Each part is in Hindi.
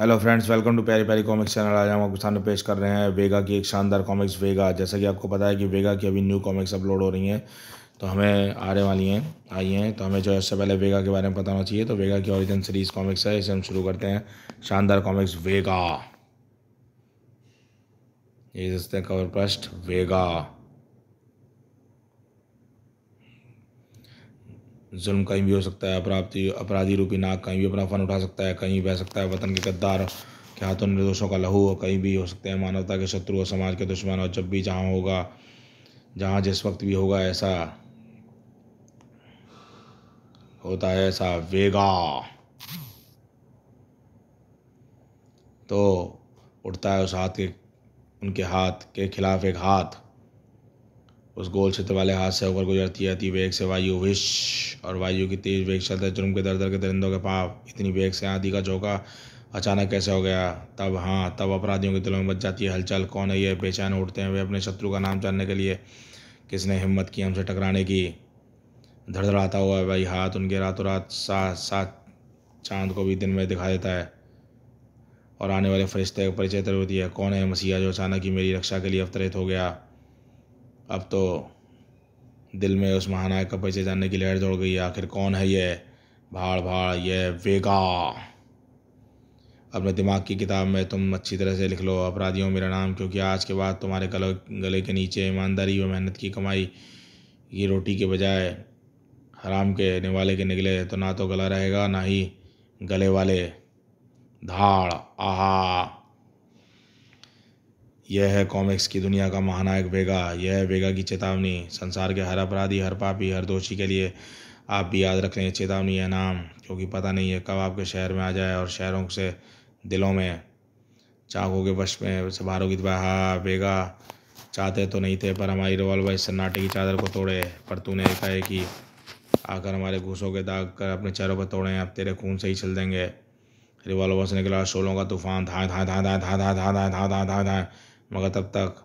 हेलो फ्रेंड्स वेलकम टू प्यारी प्यारी कॉमिक्स चैनल आज हम आपके सामने पेश कर रहे हैं वेगा की एक शानदार कॉमिक्स वेगा जैसा कि आपको पता है कि वेगा की अभी न्यू कॉमिक्स अपलोड हो रही हैं तो हमें आने वाली हैं आई हैं तो हमें जो है इससे पहले वेगा के बारे में पता होना चाहिए तो वेगा की ओरिजिन सीरीज कॉमिक्स है इसे हम शुरू करते हैं शानदार कॉमिक्स वेगा ये जिसते कवर पृष्ठ वेगा जुल्म कहीं भी हो सकता है अपराधी अपराधी रूपी नाक कहीं भी अपना फन उठा सकता है कहीं बह सकता है वतन के गद्दार के हाथों निर्दोषों का लहू कहीं भी हो सकते हैं मानवता के शत्रु और समाज के दुश्मन और जब भी जहाँ होगा जहाँ जिस वक्त भी होगा ऐसा होता है ऐसा वेगा तो उठता है उस हाथ के उनके हाथ के खिलाफ एक हाथ उस गोल क्षेत्र वाले हाथ से होकर गुजरती है अति वेग से वायु विश और वायु की तेज वेग चलते जुर्म के दर दर के दरिंदों के पाप इतनी वेग से आधी का चौका अचानक कैसे हो गया तब हाँ तब अपराधियों के दिलों में बच जाती है हलचल कौन है ये बेचैन उठते हैं वे अपने शत्रु का नाम जानने के लिए किसने हिम्मत की हमसे टकराने की धड़धड़ाता हुआ भाई हाथ उनके रातों रात साथ साथ चांद को भी दिन में दिखा देता है और आने वाले फरिश्ते का परिचय होती है कौन है मसीहा जो अचानक ही मेरी रक्षा के लिए अवतरित हो गया अब तो दिल में उस महानायक का पैसे जानने की लहर दौड़ गई आखिर कौन है ये भाड़ भाड़ ये वेगा अपने दिमाग की किताब में तुम अच्छी तरह से लिख लो अपराधियों मेरा नाम क्योंकि आज के बाद तुम्हारे गले गले के नीचे ईमानदारी व मेहनत की कमाई ये रोटी के बजाय हराम के निवाले के निकले तो ना तो गला रहेगा ना ही गले वाले धाड़ आहा यह है कॉमिक्स की दुनिया का महानायक वेगा यह है वेगा की चेतावनी संसार के हर अपराधी हर पापी हर दोषी के लिए आप भी याद रख लें चेतावनी है नाम क्योंकि पता नहीं है कब आपके शहर में आ जाए और शहरों से दिलों में चाकों के वश में सवारों की हाँ वेगा चाहते तो नहीं थे पर हमारी रिवॉल्वर इस सन्नाटे की चादर को तोड़े पर तूने कहा है कि आकर हमारे घूसों के दाग कर अपने चेहरों पर तोड़े अब तेरे खून से ही चल देंगे रिवॉल्वर से निकला शोलों का तूफान धाए धाए धाए धा धाए धा धाए धा धा धा धाए मगर तब तक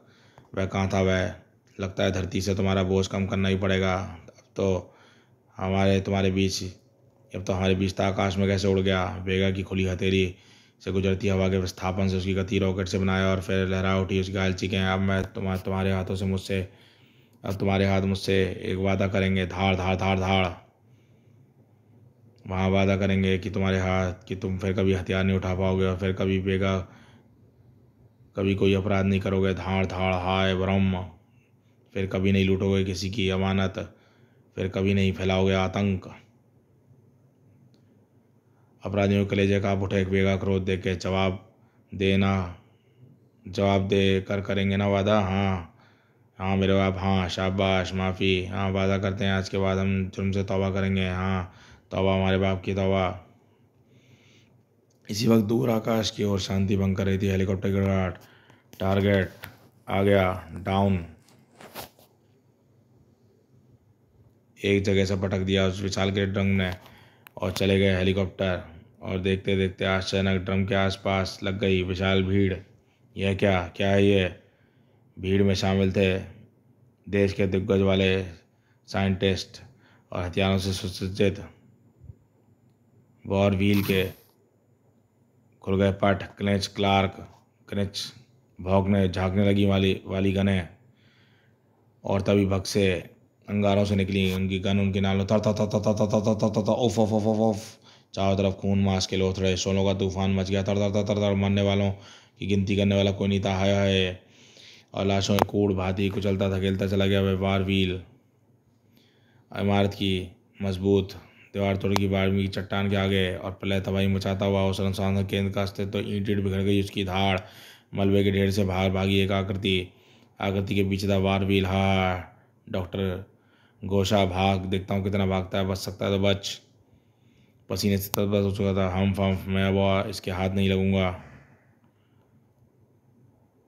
वह कहाँ था वह लगता है धरती से तुम्हारा बोझ कम करना ही पड़ेगा अब तो हमारे तुम्हारे बीच अब तो हमारे बीच था तो आकाश में कैसे उड़ गया वेगा की खुली हथेली से गुजरती हवा के विस्थापन से उसकी गति रॉकेट से बनाया और फिर लहरा उठी उसकी गाल चिकें अब मैं तुम्हार तुम्हारे हाथों से मुझसे अब तुम्हारे हाथ मुझसे एक वादा करेंगे धार धार धार धार वहाँ वादा करेंगे कि तुम्हारे हाथ कि तुम फिर कभी हथियार नहीं उठा पाओगे और फिर कभी बेगा कभी कोई अपराध नहीं करोगे धाड़ धाड़ हाय ब्रह्म फिर कभी नहीं लूटोगे किसी की अमानत फिर कभी नहीं फैलाओगे आतंक अपराधियों के लिए आप उठे एक बेगा क्रोध दे के जवाब देना जवाब दे कर करेंगे ना वादा हाँ हाँ मेरे बाप हाँ शाबाश माफ़ी हाँ वादा करते हैं आज के बाद हम जुर्म से तौबा करेंगे हाँ तौबा हमारे बाप की तौबा इसी वक्त दूर आकाश की ओर शांति भंग कर रही थी हेलीकॉप्टर की गिराट टारगेट आ गया डाउन एक जगह से पटक दिया उस विशाल के ड्रम ने और चले गए हेलीकॉप्टर और देखते देखते अचानक ड्रम के आसपास लग गई विशाल भीड़ यह क्या क्या है ये भीड़ में शामिल थे देश के दिग्गज वाले साइंटिस्ट और हथियारों से सुसज्जित वॉर व्हील के खुल गए पट क्लेच क्लार्क क्लैच भौंकने झांकने लगी वाली वाली गने और तभी भग से अंगारों से निकली उनकी गन उनके नालों तर तर तर तर तर तर तर तर उफ उफ उफ उफ उफ चारों तरफ खून मांस के लोथड़े सोलों का तूफान मच गया तर तर तर तर तर मरने वालों की गिनती करने वाला कोई नहीं था हाय हाय और लाशों में कूड़ भाती कुचलता धकेलता चला गया व्यवहार व्हील इमारत की मजबूत दीवार तोड़ की बारहवीं की चट्टान के आगे और पहले तबाही मचाता हुआ उस अनुसंधान केंद्र का अस्तित्व तो ईंट ईट बिखर गई उसकी धाड़ मलबे के ढेर से भाग भागी एक आकृति आकृति के पीछे था वार भी हा डॉक्टर गोशा भाग देखता हूँ कितना भागता है बच सकता है तो बच पसीने से तब हो चुका था हम फम मैं अब इसके हाथ नहीं लगूंगा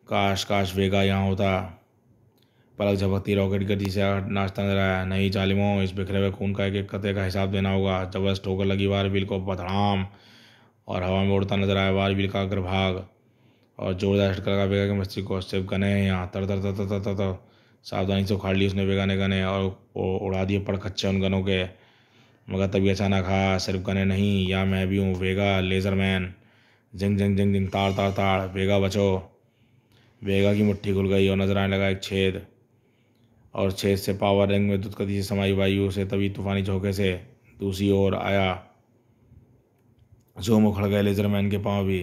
काश काश वेगा यहाँ होता पलक झपकती रॉकेट गति से नाचता नजर आया नहीं जालिमो इस बिखरे हुए खून का एक एक कतरे का हिसाब देना होगा जबरदस्त ठोकर लगी वार को बदनाम और हवा में उड़ता नजर आया वार व्हील का अग्रभाग और जोरदार झटका लगा बेगा के मस्ती को सिर्फ गने यहाँ तर तर तर तर तर सावधानी से उखाड़ ली उसने बेगाने गने और उड़ा दिए पड़ खच्चे उन गनों के मगर तभी अचानक आया हाँ, सिर्फ गने नहीं या मैं भी हूँ वेगा लेज़र मैन जिंग जिंग जिंग जिंग तार तार ताड़ वेगा बचो वेगा की मुट्ठी खुल गई और नजर आने लगा एक छेद और छेद से पावर रंग में दुत्कति से समाई वायु से तभी तूफानी झोंके से दूसरी ओर आया जो उखड़ गए लेजरमैन के पाँव भी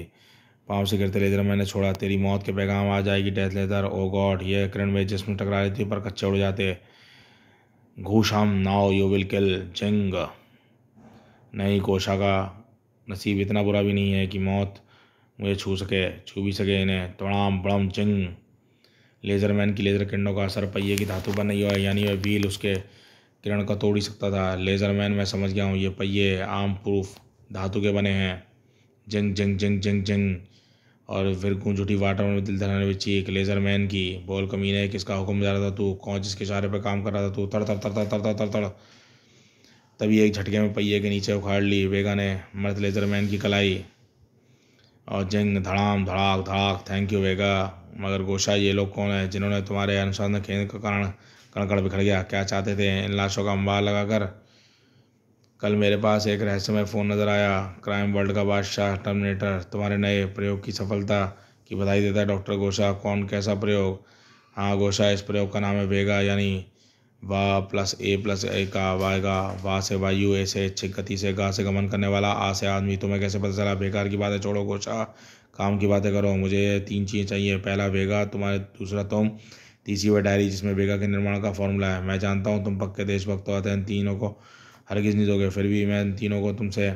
पाँव से गिरते लेजरमैन ने छोड़ा तेरी मौत के पैगाम आ जाएगी डेथ लेदर ओ गॉड ये किरण में जिसमें टकरा लेती पर कच्चे उड़ जाते घूशाम नाव यू विल किल जंग नहीं कोशा का नसीब इतना बुरा भी नहीं है कि मौत मुझे छू सके छू भी सके इन्हें तड़ाम बड़म जंग लेज़र मैन की लेज़र किरणों का असर पहिए की धातु पर नहीं हुआ यानी वह व्हील उसके किरण का तोड़ ही सकता था लेज़र मैन मैं समझ गया हूँ ये पहिए आम प्रूफ धातु के बने हैं जंग जंग जंग जंग जंग और फिर उठी वाटर में दिल धराने बची एक लेज़र मैन की बोल कमीन है किसका हुक्म जा रहा था तू कौन जिसके इशारे पर काम कर रहा था तू तड़ तड़ तड़ तड़ तड़ तड़ तड़ तड़ तभी एक झटके में पहिए के नीचे उखाड़ ली वेगा ने मर्द लेज़र मैन की कलाई और जंग धड़ाम धड़ाक धड़ाक थैंक यू वेगा मगर गोशा ये लोग कौन है जिन्होंने तुम्हारे अनुसंधान केंद्र का कारण कणकड़ बिखर गया क्या चाहते थे इन लाशों का अंबार लगाकर कल मेरे पास एक रहस्यमय फ़ोन नज़र आया क्राइम वर्ल्ड का बादशाह टर्मिनेटर तुम्हारे नए प्रयोग की सफलता की बधाई देता है डॉक्टर गोशा कौन कैसा प्रयोग हाँ गोशा इस प्रयोग का नाम है वेगा यानी वा प्लस ए प्लस ए का वायगा वा से वायु ए से गति से गा से गमन करने वाला आ से आदमी तुम्हें कैसे पता चला बेकार की बात है छोड़ो गोशा काम की बातें करो मुझे तीन चीज़ें चाहिए पहला वेगा तुम्हारे दूसरा तुम तीसरी वह डायरी जिसमें वेगा के निर्माण का फॉर्मूला है मैं जानता हूँ तुम पक्के देशभक्त होते हैं इन तीनों को हरगिज़ नहीं दोगे फिर भी मैं इन तीनों को तुमसे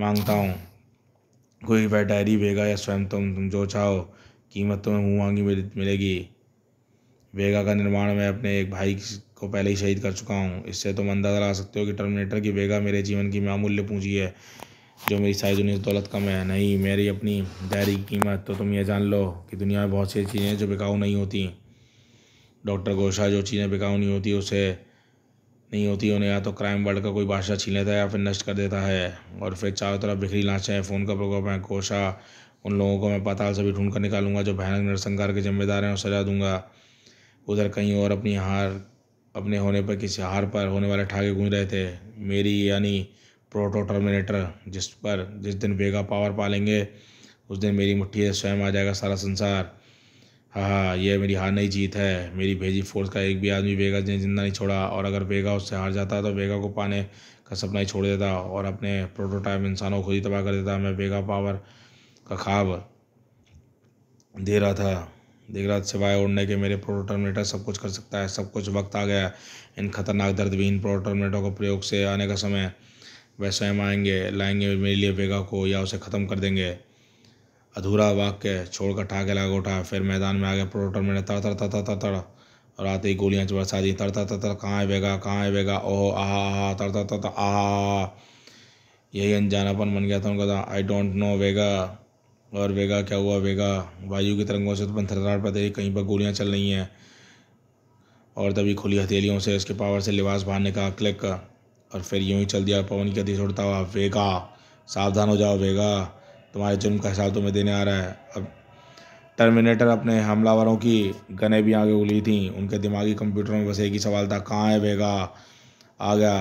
मांगता हूँ कोई वह डायरी वेगा या स्वयं तुम तुम जो चाहो कीमत तुम्हें मुँह मांगी मिलेगी वेगा का निर्माण मैं अपने एक भाई को पहले ही शहीद कर चुका हूँ इससे तुम अंदाज़ा लगा सकते हो कि टर्मिनेटर की वेगा मेरे जीवन की मामूल्य पूंजी है जो मेरी साइज उन्नीस दौलत कम है नहीं मेरी अपनी डायरी की कीमत तो तुम यह जान लो कि दुनिया में बहुत सी चीज़ें जो बिकाऊ नहीं होती डॉक्टर गोशा जो चीज़ें बिकाऊ नहीं होती उसे नहीं होती उन्हें या तो क्राइम वर्ल्ड का कोई बादशाह छीन लेता है या फिर नष्ट कर देता है और फिर चारों तरफ बिखरी लाशें फ़ोन का प्रकोप है कोशा उन लोगों को मैं पाताल से भी ढूंढ कर निकालूंगा जो भयानक नरसंकार के जिम्मेदार हैं और सजा दूंगा उधर कहीं और अपनी हार अपने होने पर किसी हार पर होने वाले ठाके गूंज रहे थे मेरी यानी प्रोटो टर्मिनेटर जिस पर जिस दिन वेगा पावर पालेंगे उस दिन मेरी मुट्ठी से स्वयं आ जाएगा सारा संसार हाँ हाँ यह मेरी हार नहीं जीत है मेरी भेजी फोर्स का एक भी आदमी वेगा ने जिंदा नहीं छोड़ा और अगर वेगा उससे हार जाता तो वेगा को पाने का सपना ही छोड़ देता और अपने प्रोटोटाइप इंसानों को ही तबाह कर देता मैं वेगा पावर का ख्वाब दे रहा था देख रहा सिवाय उड़ने के मेरे प्रोटोटर्मिनेटर सब कुछ कर सकता है सब कुछ वक्त आ गया इन खतरनाक दर्दविहीन प्रोटोटर्मिनेटर को प्रयोग से आने का समय वह स्वयं आएंगे लाएंगे मेरे लिए बेगा को या उसे ख़त्म कर देंगे अधूरा वाक्य छोड़कर ठाके लाग उठा फिर मैदान में आ गया प्रोटर मैंने तर तर तर तड़ तड़ और आते ही गोलियाँ बरसा दी तड़ तर तर कहाँ है बेगा कहाँ है बेगा ओह आहा आहा तड़ तड़ तर तर यही अनजानापन बन गया था उनका था आई डोंट नो वेगा और वेगा क्या हुआ वेगा वायु की तरंगों से उत्पन्न थरथराहट पर देखिए कहीं पर गोलियाँ चल रही हैं और तभी खुली हथेलियों से उसके पावर से लिबास बाहर निकाल क्लिक और फिर यूँ ही चल दिया पवन की गति छोड़ता हुआ वेगा सावधान हो जाओ वेगा तुम्हारे जुर्म का हिसाब तुम्हें देने आ रहा है अब टर्मिनेटर अपने हमलावरों की गने भी आगे उली थी उनके दिमागी कंप्यूटर में बस एक ही सवाल था कहाँ है वेगा आ गया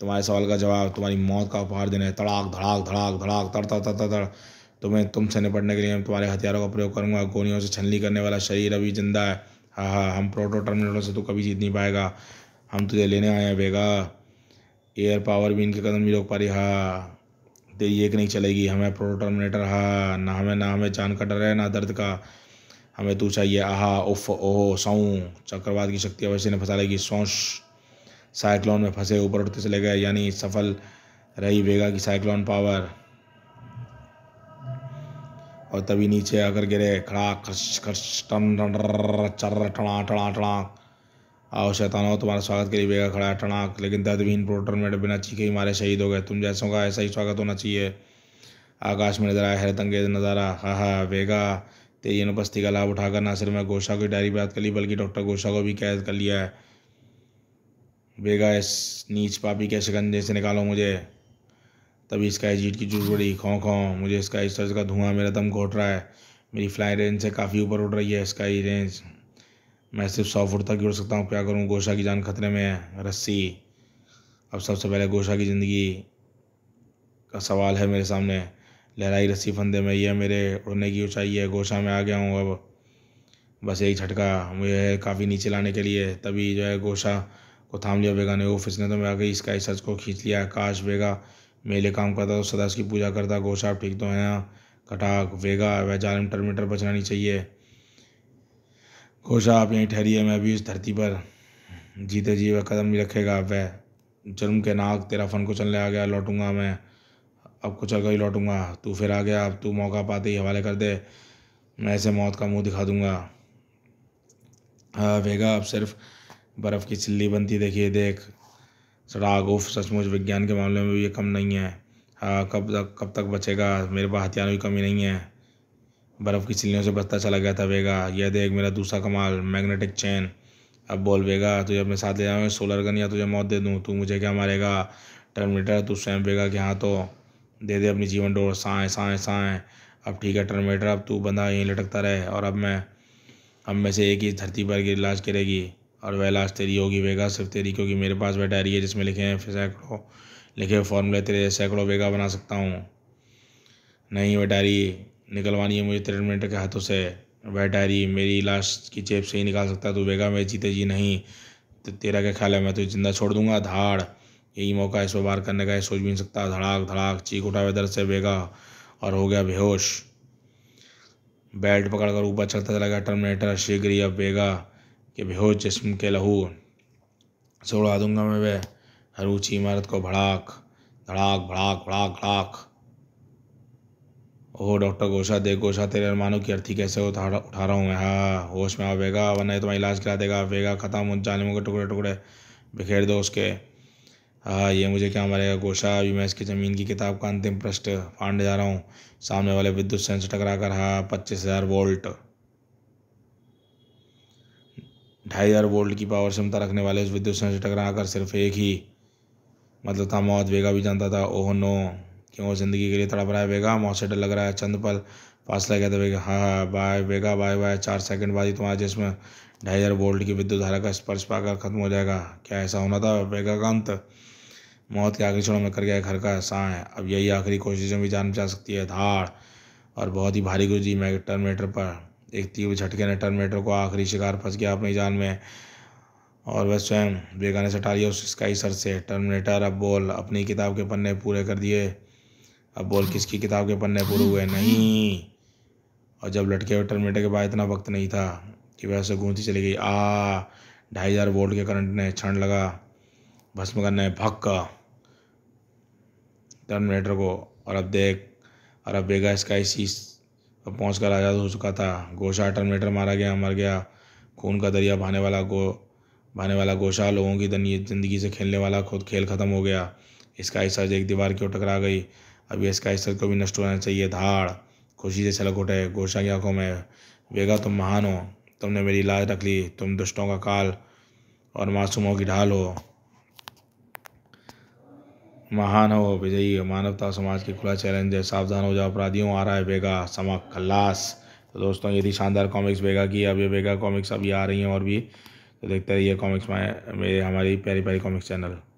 तुम्हारे सवाल का जवाब तुम्हारी मौत का उपहार देने तड़ाक धड़ाक धड़ाक धड़ाक तड़ तड़ तड़ तड़ तुम्हें तुमसे निपटने के लिए मैं तुम्हारे हथियारों का प्रयोग करूँगा गोलियों से छलनी करने वाला शरीर अभी जिंदा है हाँ हाँ हम प्रोटो टर्मिनेटर से तो कभी जीत नहीं पाएगा हम तुझे लेने आए हैं वेगा एयर पावर भी इनके कदम भी रोक पा रही हा तेरी एक नहीं चलेगी हमें प्रोटोटर्मिनेटर हा ना हमें ना हमें जान का डर है ना दर्द का हमें तू चाहिए आहा उफ ओहो सऊ चक्रवात की शक्ति अवश्य ने फंसा लेगी सौश साइक्लोन में फंसे ऊपर उठते चले गए यानी सफल रही वेगा की साइक्लोन पावर और तभी नीचे अगर गिरे खड़ा खर्च खर्च टन टना टना टना आओ शैतानो तुम्हारा स्वागत के लिए बेगा खड़ा टणाक लेकिन दर्दहीन प्रोटर में बिना चीखे ही मारे शहीद हो गए तुम जैसों का ऐसा ही स्वागत होना चाहिए आकाश में नजर आया है अंगेज नज़ारा हा हा वेगा तेरी अनुपस्थिति का लाभ उठाकर ना सिर्फ मैं गोशा की डायरी बात कर ली बल्कि डॉक्टर गोशा को भी कैद कर लिया है बेगा इस नीच पापी के शिकंजे से निकालो मुझे तभी स्काई जीट की जूट पड़ी खो खो मुझे स्काई सर्ज का धुआं मेरा दम घोट रहा है मेरी फ्लाई रेंज से काफ़ी ऊपर उठ रही है स्काई रेंज मैं सिर्फ सौ फुट तक ही उड़ सकता हूँ क्या करूँ गोशा की जान खतरे में है रस्सी अब सबसे पहले गोशा की ज़िंदगी का सवाल है मेरे सामने लहराई रस्सी फंदे में यह मेरे उड़ने की ऊंचाई है गोशा में आ गया हूँ अब बस यही झटका मुझे है काफ़ी नीचे लाने के लिए तभी जो है गोशा को थाम लिया बेगा ने वो फिसने तो मैं आ गई इसका सच को खींच लिया काश बेगा मेले काम करता तो सदा उसकी पूजा करता गोशा ठीक तो है ना कटाक वेगा वह जालिम टर्मिनेटर बचना नहीं चाहिए खुश आप यहीं ठहरिए मैं भी इस धरती पर जीते जी वह कदम भी रखेगा वह जुर्म के नाक तेरा फन को चलने आ गया लौटूंगा मैं अब कुछ अगर ही लौटूंगा तू फिर आ गया अब तू मौका पाते ही हवाले कर दे मैं ऐसे मौत का मुंह दिखा दूंगा वेगा अब सिर्फ बर्फ़ की चिल्ली बनती देखिए देख सड़ाक उफ सचमुच विज्ञान के मामले में भी ये कम नहीं है हाँ कब तक कब तक बचेगा मेरे पास हथियारों की कमी नहीं है बर्फ़ की चिल्लियों से बचता चला गया था वेगा यह देख मेरा दूसरा कमाल मैग्नेटिक चैन अब बोल वेगा तुझे अपने साथ ले जाऊँ सोलर गन या तुझे मौत दे दूँ तू मुझे क्या मारेगा टर्मिनेटर तू स्वयं वेगा के हाँ तो दे दे अपनी जीवन डोर साए साए साए अब ठीक है टर्मिनेटर अब तू बंधा यहीं लटकता रहे और अब मैं हम में से एक ही धरती पर की इलाज करेगी और वह इलाज तेरी होगी वेगा सिर्फ तेरी क्योंकि मेरे पास वह डायरी है जिसमें लिखे हैं सैकड़ों लिखे हुए फॉर्मूले तेरे सैकड़ों वेगा बना सकता हूँ नहीं वह डायरी निकलवानी है मुझे ट्रेडमेंटर के हाथों से डायरी मेरी लाश की चेप से ही निकाल सकता तू वेगा में जीते जी नहीं तो तेरा क्या ख्याल है मैं तो जिंदा छोड़ दूंगा धाड़ यही मौका है बार करने का सोच भी नहीं सकता धड़ाक धड़ाक चीख उठा वेदर से वेगा और हो गया बेहोश बेल्ट पकड़कर ऊपर चलता चला गया टर्मिनेटर शीघ्र ही अब वेगा के बेहोश जिसम के लहू से उड़ा दूंगा मैं वह हरूची इमारत को भड़ाक धड़ाक भड़ाक भड़ाक भड़ाक ओह डॉक्टर गोशा देख गोशा तेरे अरमानों की अर्थी कैसे उठा उठा रहा हूँ मैं हाँ होश में आवेगा वरना तुम्हारा इलाज करा देगा आवेगा ख़त्म उन जालिमों के टुकड़े टुकड़े बिखेर दो उसके हाँ ये मुझे क्या मारेगा गोशा अभी मैं इसकी ज़मीन की किताब का अंतिम प्रश्न फाड़ने जा रहा हूँ सामने वाले विद्युत सेंस टकरा कर हाँ पच्चीस हज़ार वोल्ट ढाई हज़ार वोल्ट की पावर क्षमता रखने वाले उस विद्युत सेंस टकरा कर सिर्फ एक ही मतलब था मौत वेगा भी जानता था ओह नो क्यों वो ज़िंदगी के लिए तड़प रहा है बेगा मौत से डर लग रहा है चंद पल फासला कहते बेगा हाँ हाँ बाय बेगा बाय बाय चार सेकंड बाद ही तुम्हारे जिसमें ढाई हज़ार वोल्ट की विद्युत धारा का स्पर्श पाकर खत्म हो जाएगा क्या ऐसा होना था बेगाकांत मौत के आखिरी क्षणों में कर गया घर का साय अब यही आखिरी कोशिशें भी जान जा सकती है धाड़ और बहुत ही भारी गुजरी मैं टर्मिनेटर पर एक तीव्र झटके ने टर्मिनेटर को आखिरी शिकार फंस गया अपनी जान में और वह स्वयं बेगाने सटा लिया उस स्काई सर से टर्मिनेटर अब बोल अपनी किताब के पन्ने पूरे कर दिए अब बोल किसकी किताब के पन्ने पूरे हुए नहीं और जब लटके हुए टर्मिनेटर के बाद इतना वक्त नहीं था कि वह से गूंजती चली गई आ ढाई हज़ार वोल्ट के करंट ने क्षण लगा भस्म करने भक्का टर्मिनेटर को और अब देख और अब बेगा इसका इसी पहुँच कर आज़ाद हो चुका था गोशा टर्मिनेटर मारा गया मर गया खून का दरिया बहाने वाला गो भाने वाला गोशा लोगों की ज़िंदगी से खेलने वाला खुद खेल ख़त्म हो गया इसका हिस्सा एक दीवार की ओर टकरा गई अभी इसका स्तर को भी नष्ट होना चाहिए धाड़ खुशी से छलक उठे गोशा की आंखों में वेगा तुम महान हो तुमने मेरी लाज रख ली तुम दुष्टों का काल और मासूमों की ढाल हो महान हो विजयी मानवता समाज के खुला चैलेंज है सावधान हो जाओ अपराधियों आ रहा है बेगा समक खल्लास तो दोस्तों ये थी शानदार कॉमिक्स बेगा की अब ये बेगा कॉमिक्स अभी आ रही हैं और भी तो देखते रहिए कॉमिक्स में मेरे हमारी प्यारी प्यारी कॉमिक्स चैनल